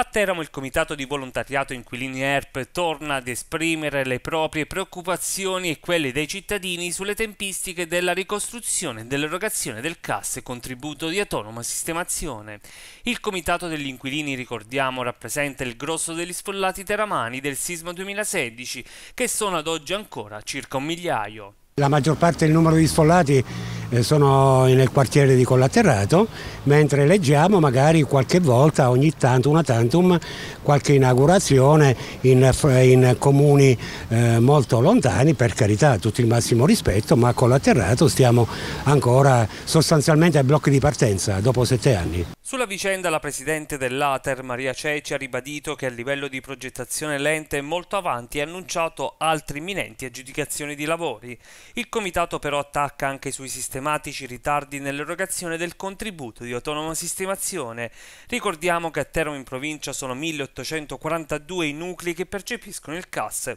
A Teramo il Comitato di Volontariato Inquilini ERP torna ad esprimere le proprie preoccupazioni e quelle dei cittadini sulle tempistiche della ricostruzione e dell'erogazione del CAS e contributo di autonoma sistemazione. Il Comitato degli Inquilini, ricordiamo, rappresenta il grosso degli sfollati teramani del sisma 2016, che sono ad oggi ancora circa un migliaio. La maggior parte del numero di sfollati eh, sono nel quartiere di Collaterrato, mentre leggiamo magari qualche volta, ogni tanto, una tantum, qualche inaugurazione in, eh, in comuni eh, molto lontani, per carità, tutto il massimo rispetto, ma a Collaterrato stiamo ancora sostanzialmente ai blocchi di partenza dopo sette anni. Sulla vicenda la Presidente dell'Ater, Maria Ceci, ha ribadito che a livello di progettazione l'ente è molto avanti e ha annunciato altre imminenti aggiudicazioni di lavori. Il Comitato però attacca anche sui sistemi sistematici ritardi nell'erogazione del contributo di autonoma sistemazione. Ricordiamo che a Teramo in provincia sono 1842 i nuclei che percepiscono il CAS.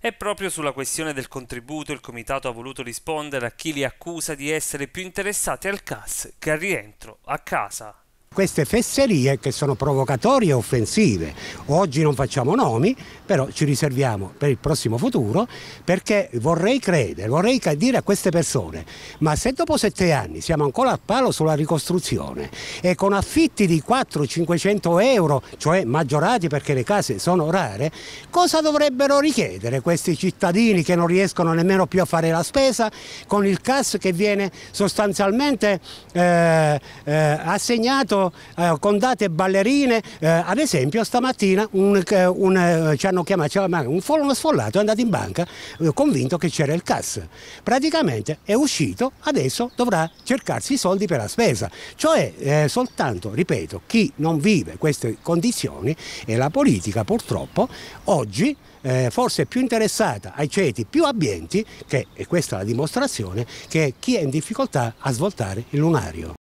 E proprio sulla questione del contributo il Comitato ha voluto rispondere a chi li accusa di essere più interessati al CAS che al rientro a casa queste fesserie che sono provocatorie e offensive. Oggi non facciamo nomi, però ci riserviamo per il prossimo futuro perché vorrei credere, vorrei dire a queste persone, ma se dopo sette anni siamo ancora a palo sulla ricostruzione e con affitti di 400-500 euro, cioè maggiorati perché le case sono rare, cosa dovrebbero richiedere questi cittadini che non riescono nemmeno più a fare la spesa con il CAS che viene sostanzialmente eh, eh, assegnato sono eh, condate ballerine, eh, ad esempio stamattina un, eh, un, eh, ci hanno chiamato un, sfollato è andato in banca eh, convinto che c'era il CAS, praticamente è uscito, adesso dovrà cercarsi i soldi per la spesa, cioè soltanto, ripeto, chi non vive queste condizioni e la politica purtroppo oggi eh, forse più interessata ai ceti più abbienti, che, e questa è la dimostrazione, che chi è in difficoltà a svoltare il lunario.